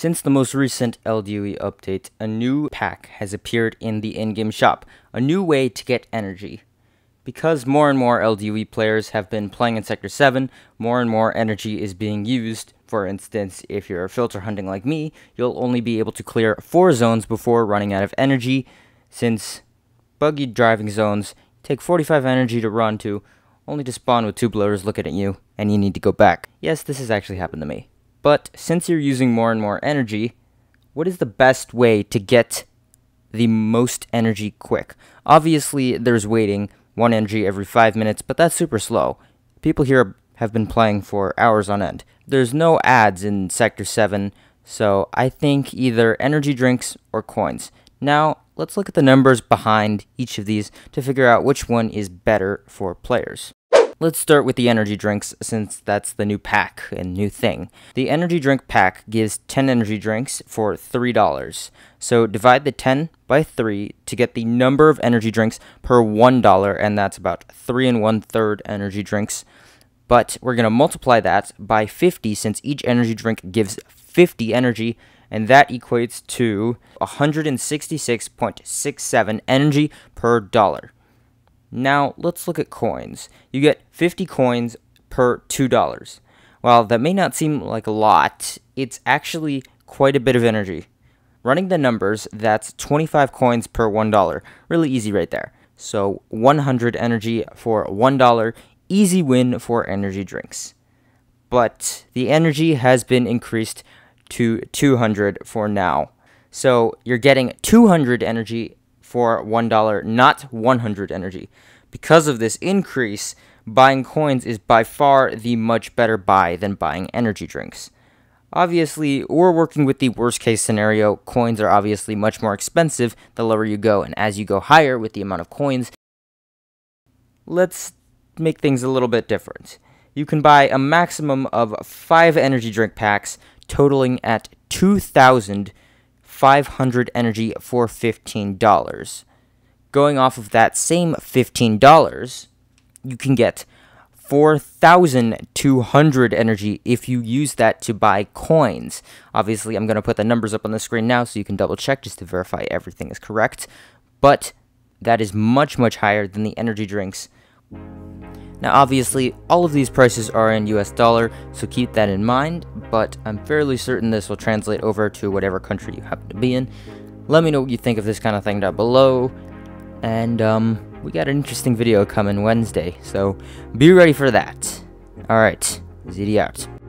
Since the most recent LDOE update, a new pack has appeared in the in-game shop, a new way to get energy. Because more and more LDOE players have been playing in Sector 7, more and more energy is being used. For instance, if you're filter hunting like me, you'll only be able to clear 4 zones before running out of energy, since buggy driving zones take 45 energy to run to, only to spawn with two bloaters looking at you, and you need to go back. Yes, this has actually happened to me. But since you're using more and more energy, what is the best way to get the most energy quick? Obviously, there's waiting, one energy every five minutes, but that's super slow. People here have been playing for hours on end. There's no ads in Sector 7, so I think either energy drinks or coins. Now, let's look at the numbers behind each of these to figure out which one is better for players. Let's start with the energy drinks since that's the new pack and new thing. The energy drink pack gives 10 energy drinks for $3. So divide the 10 by 3 to get the number of energy drinks per $1, and that's about 3 and 1 third energy drinks. But we're going to multiply that by 50 since each energy drink gives 50 energy, and that equates to 166.67 energy per dollar. Now, let's look at coins. You get 50 coins per $2. While that may not seem like a lot, it's actually quite a bit of energy. Running the numbers, that's 25 coins per $1. Really easy right there. So 100 energy for $1, easy win for energy drinks. But the energy has been increased to 200 for now. So you're getting 200 energy for $1, not 100 energy. Because of this increase, buying coins is by far the much better buy than buying energy drinks. Obviously, we're working with the worst case scenario. Coins are obviously much more expensive the lower you go, and as you go higher with the amount of coins, let's make things a little bit different. You can buy a maximum of five energy drink packs, totaling at 2,000 500 energy for $15. Going off of that same $15, you can get 4,200 energy if you use that to buy coins. Obviously, I'm going to put the numbers up on the screen now so you can double check just to verify everything is correct. But that is much, much higher than the energy drinks. Now, obviously, all of these prices are in US dollar, so keep that in mind, but I'm fairly certain this will translate over to whatever country you happen to be in. Let me know what you think of this kind of thing down below, and um, we got an interesting video coming Wednesday, so be ready for that. Alright, ZD out.